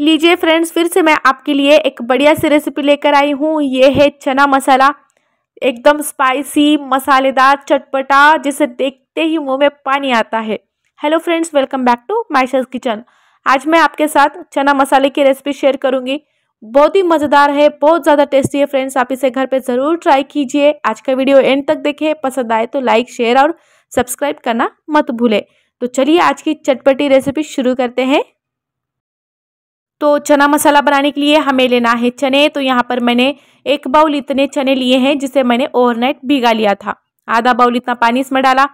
लीजिए फ्रेंड्स फिर से मैं आपके लिए एक बढ़िया सी रेसिपी लेकर आई हूँ ये है चना मसाला एकदम स्पाइसी मसालेदार चटपटा जिसे देखते ही मुंह में पानी आता है hello friends welcome back to माइश किचन आज मैं आपके साथ चना मसाले की रेसिपी शेयर करूँगी बहुत ही मज़ेदार है बहुत ज़्यादा टेस्टी है फ्रेंड्स आप इसे घर पर ज़रूर ट्राई कीजिए आज का वीडियो एंड तक देखें पसंद आए तो लाइक शेयर और सब्सक्राइब करना मत भूलें तो चलिए आज की चटपटी रेसिपी शुरू करते हैं तो चना मसाला बनाने के लिए हमें लेना है चने तो यहाँ पर मैंने एक बाउल इतने चने लिए हैं जिसे मैंने ओवरनाइट भिगा लिया था आधा बाउल इतना पानी इसमें डाला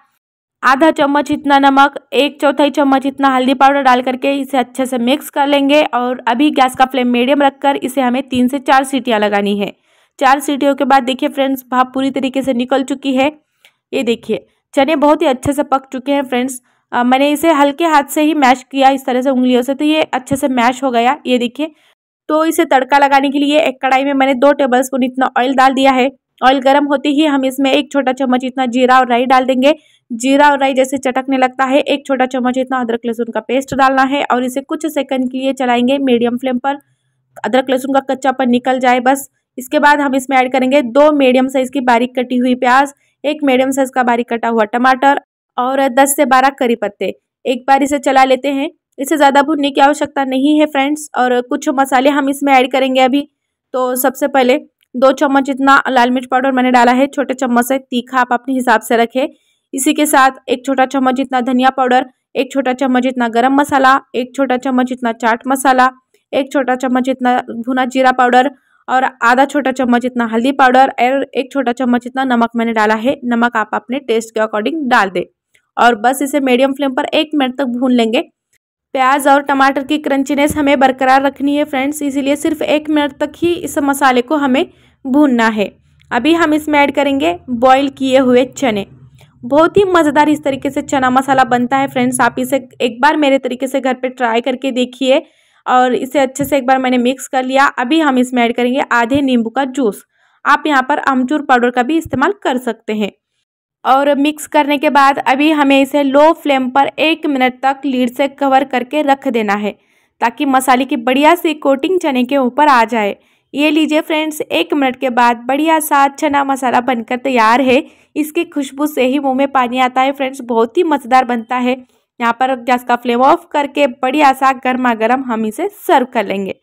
आधा चम्मच इतना नमक एक चौथाई चम्मच इतना हल्दी पाउडर डाल करके इसे अच्छे से मिक्स कर लेंगे और अभी गैस का फ्लेम मीडियम रखकर इसे हमें तीन से चार सीटियाँ लगानी है चार सीटियों के बाद देखिए फ्रेंड्स भाप पूरी तरीके से निकल चुकी है ये देखिए चने बहुत ही अच्छे से पक चुके हैं फ्रेंड्स आ, मैंने इसे हल्के हाथ से ही मैश किया इस तरह से उंगलियों से तो ये अच्छे से मैश हो गया ये देखिए तो इसे तड़का लगाने के लिए एक कढ़ाई में मैंने दो टेबल स्पून इतना ऑयल डाल दिया है ऑयल गर्म होते ही हम इसमें एक छोटा चम्मच इतना जीरा और राई डाल देंगे जीरा और राई जैसे चटकने लगता है एक छोटा चम्मच इतना अदरक लहसुन का पेस्ट डालना है और इसे कुछ सेकंड के लिए चलाएंगे मीडियम फ्लेम पर अदरक लहसुन का कच्चा पर निकल जाए बस इसके बाद हम इसमें ऐड करेंगे दो मीडियम साइज़ की बारीक कटी हुई प्याज एक मीडियम साइज़ का बारीक कटा हुआ टमाटर और दस से बारह करी पत्ते एक बार इसे चला लेते हैं इसे ज़्यादा भुनने की आवश्यकता नहीं है फ्रेंड्स और कुछ मसाले हम इसमें ऐड करेंगे अभी तो सबसे पहले दो चम्मच इतना लाल मिर्च पाउडर मैंने डाला है छोटे चम्मच से तीखा आप अपने हिसाब से रखें इसी के साथ एक छोटा चम्मच इतना धनिया पाउडर एक छोटा चम्मच इतना गरम मसाला एक छोटा चम्मच इतना चाट मसाला एक छोटा चम्मच इतना भुना जीरा पाउडर और आधा छोटा चम्मच इतना हल्दी पाउडर और एक छोटा चम्मच इतना नमक मैंने डाला है नमक आप अपने टेस्ट के अकॉर्डिंग डाल दें और बस इसे मीडियम फ्लेम पर एक मिनट तक भून लेंगे प्याज और टमाटर की क्रंचीनेस हमें बरकरार रखनी है फ्रेंड्स इसीलिए सिर्फ एक मिनट तक ही इस मसाले को हमें भूनना है अभी हम इसमें ऐड करेंगे बॉईल किए हुए चने बहुत ही मज़ेदार इस तरीके से चना मसाला बनता है फ्रेंड्स आप इसे एक बार मेरे तरीके से घर पर ट्राई करके देखिए और इसे अच्छे से एक बार मैंने मिक्स कर लिया अभी हम इसमें ऐड करेंगे आधे नींबू का जूस आप यहाँ पर अमचूर पाउडर का भी इस्तेमाल कर सकते हैं और मिक्स करने के बाद अभी हमें इसे लो फ्लेम पर एक मिनट तक लीड से कवर करके रख देना है ताकि मसाले की बढ़िया सी कोटिंग चने के ऊपर आ जाए ये लीजिए फ्रेंड्स एक मिनट के बाद बढ़िया सा चना मसाला बनकर तैयार है इसकी खुशबू से ही मुंह में पानी आता है फ्रेंड्स बहुत ही मज़ेदार बनता है यहाँ पर गैस का फ्लेम ऑफ करके बढ़िया सा गर्मा गर्म हम इसे सर्व कर लेंगे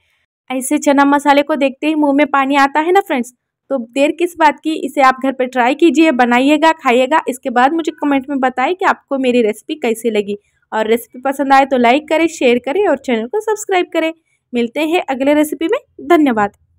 ऐसे चना मसाले को देखते ही मुंह में पानी आता है ना फ्रेंड्स तो देर किस बात की इसे आप घर पर ट्राई कीजिए बनाइएगा खाइएगा इसके बाद मुझे कमेंट में बताएं कि आपको मेरी रेसिपी कैसी लगी और रेसिपी पसंद आए तो लाइक करें शेयर करें और चैनल को सब्सक्राइब करें मिलते हैं अगले रेसिपी में धन्यवाद